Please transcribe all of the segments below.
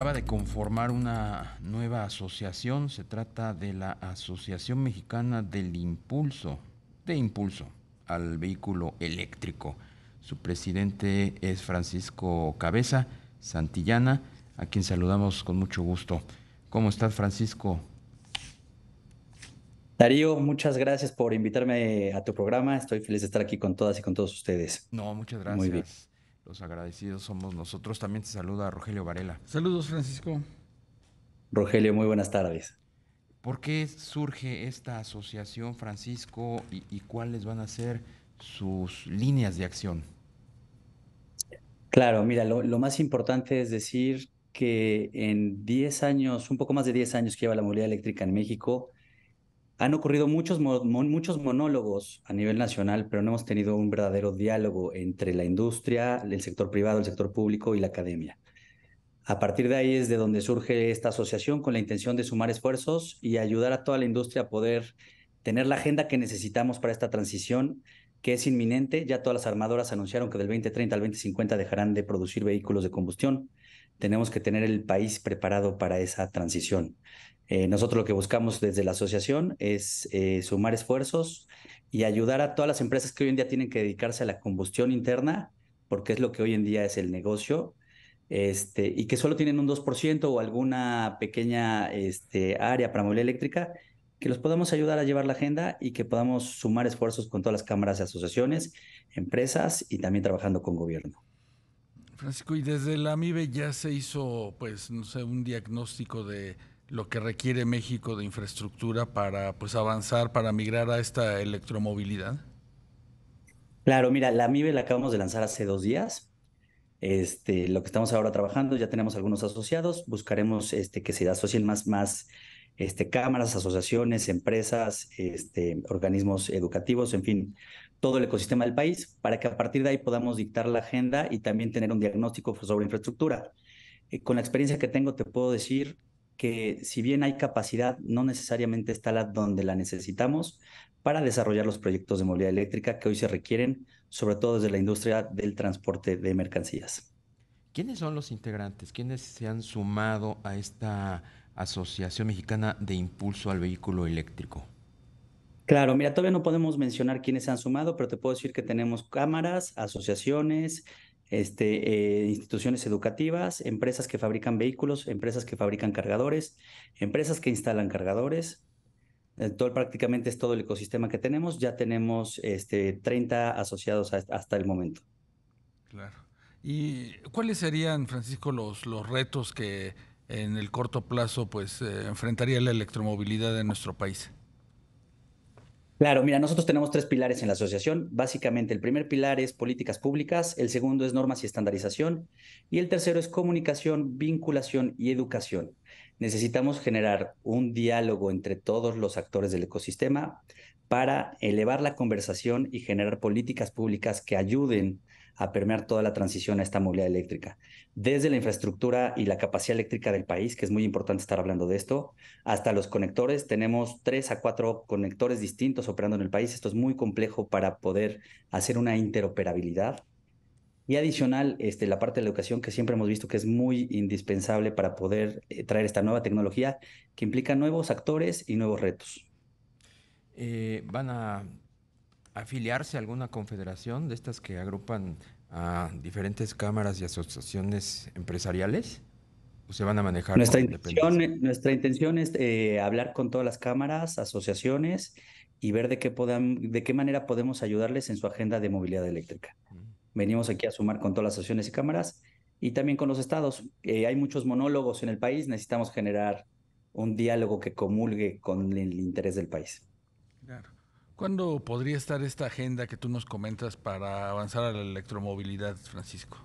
Acaba de conformar una nueva asociación, se trata de la Asociación Mexicana del Impulso, de Impulso al Vehículo Eléctrico. Su presidente es Francisco Cabeza Santillana, a quien saludamos con mucho gusto. ¿Cómo estás, Francisco? Darío, muchas gracias por invitarme a tu programa. Estoy feliz de estar aquí con todas y con todos ustedes. No, muchas gracias. Muy bien. Los agradecidos somos nosotros. También te saluda Rogelio Varela. Saludos, Francisco. Rogelio, muy buenas tardes. ¿Por qué surge esta asociación, Francisco, y, cuáles van a ser sus líneas de acción? Claro, mira, lo, lo más importante es decir que en 10 años, un poco más de 10 años que lleva la movilidad eléctrica en México, han ocurrido muchos, muchos monólogos a nivel nacional, pero no hemos tenido un verdadero diálogo entre la industria, el sector privado, el sector público y la academia. A partir de ahí es de donde surge esta asociación con la intención de sumar esfuerzos y ayudar a toda la industria a poder tener la agenda que necesitamos para esta transición, que es inminente. Ya todas las armadoras anunciaron que del 2030 al 2050 dejarán de producir vehículos de combustión. Tenemos que tener el país preparado para esa transición. Eh, nosotros lo que buscamos desde la asociación es eh, sumar esfuerzos y ayudar a todas las empresas que hoy en día tienen que dedicarse a la combustión interna, porque es lo que hoy en día es el negocio, este, y que solo tienen un 2% o alguna pequeña este, área para movilidad eléctrica, que los podamos ayudar a llevar la agenda y que podamos sumar esfuerzos con todas las cámaras y asociaciones, empresas y también trabajando con gobierno. Francisco, y desde la MIBE ya se hizo, pues, no sé, un diagnóstico de lo que requiere México de infraestructura para pues, avanzar, para migrar a esta electromovilidad? Claro, mira, la MIBE la acabamos de lanzar hace dos días. Este, lo que estamos ahora trabajando, ya tenemos algunos asociados, buscaremos este, que se asocien más, más este, cámaras, asociaciones, empresas, este, organismos educativos, en fin, todo el ecosistema del país, para que a partir de ahí podamos dictar la agenda y también tener un diagnóstico sobre infraestructura. Eh, con la experiencia que tengo, te puedo decir que si bien hay capacidad, no necesariamente está la donde la necesitamos para desarrollar los proyectos de movilidad eléctrica que hoy se requieren, sobre todo desde la industria del transporte de mercancías. ¿Quiénes son los integrantes? ¿Quiénes se han sumado a esta Asociación Mexicana de Impulso al Vehículo Eléctrico? Claro, mira, todavía no podemos mencionar quiénes se han sumado, pero te puedo decir que tenemos cámaras, asociaciones, este, eh, instituciones educativas, empresas que fabrican vehículos, empresas que fabrican cargadores, empresas que instalan cargadores. Eh, todo, prácticamente es todo el ecosistema que tenemos. Ya tenemos este, 30 asociados hasta el momento. Claro. ¿Y cuáles serían, Francisco, los, retos que en el corto plazo pues, eh, enfrentaría la electromovilidad en nuestro país? Claro, mira, nosotros tenemos tres pilares en la asociación. Básicamente, el primer pilar es políticas públicas, el segundo es normas y estandarización, y el tercero es comunicación, vinculación y educación. Necesitamos generar un diálogo entre todos los actores del ecosistema para elevar la conversación y generar políticas públicas que ayuden a permear toda la transición a esta movilidad eléctrica. Desde la infraestructura y la capacidad eléctrica del país, que es muy importante estar hablando de esto, hasta los conectores, tenemos tres a cuatro conectores distintos operando en el país. Esto es muy complejo para poder hacer una interoperabilidad. Y adicional, este, la parte de la educación que siempre hemos visto que es muy indispensable para poder eh, traer esta nueva tecnología que implica nuevos actores y nuevos retos. Eh, van a afiliarse a alguna confederación de estas que agrupan a diferentes cámaras y asociaciones empresariales? ¿O se van a manejar? Nuestra intención, eh, nuestra intención es eh, hablar con todas las cámaras, asociaciones y ver de qué, de qué manera podemos ayudarles en su agenda de movilidad eléctrica. Mm. Venimos aquí a sumar con todas las asociaciones y cámaras y también con los estados. Eh, hay muchos monólogos en el país, necesitamos generar un diálogo que comulgue con el interés del país. Claro. ¿Cuándo podría estar esta agenda que tú nos comentas para avanzar a la electromovilidad, Francisco?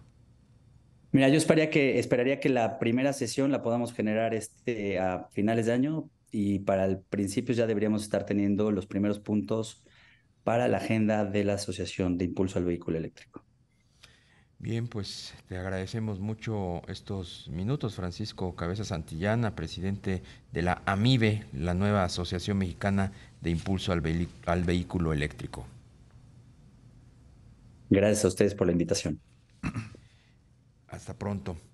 Mira, yo esperaría que, esperaría que la primera sesión la podamos generar este, a finales de año y para el principio ya deberíamos estar teniendo los primeros puntos para la agenda de la Asociación de Impulso al Vehículo Eléctrico. Bien, pues te agradecemos mucho estos minutos, Francisco Cabeza Santillana, presidente de la AMIBE, la nueva Asociación Mexicana de Impulso al, al Vehículo Eléctrico. Gracias a ustedes por la invitación. Hasta pronto.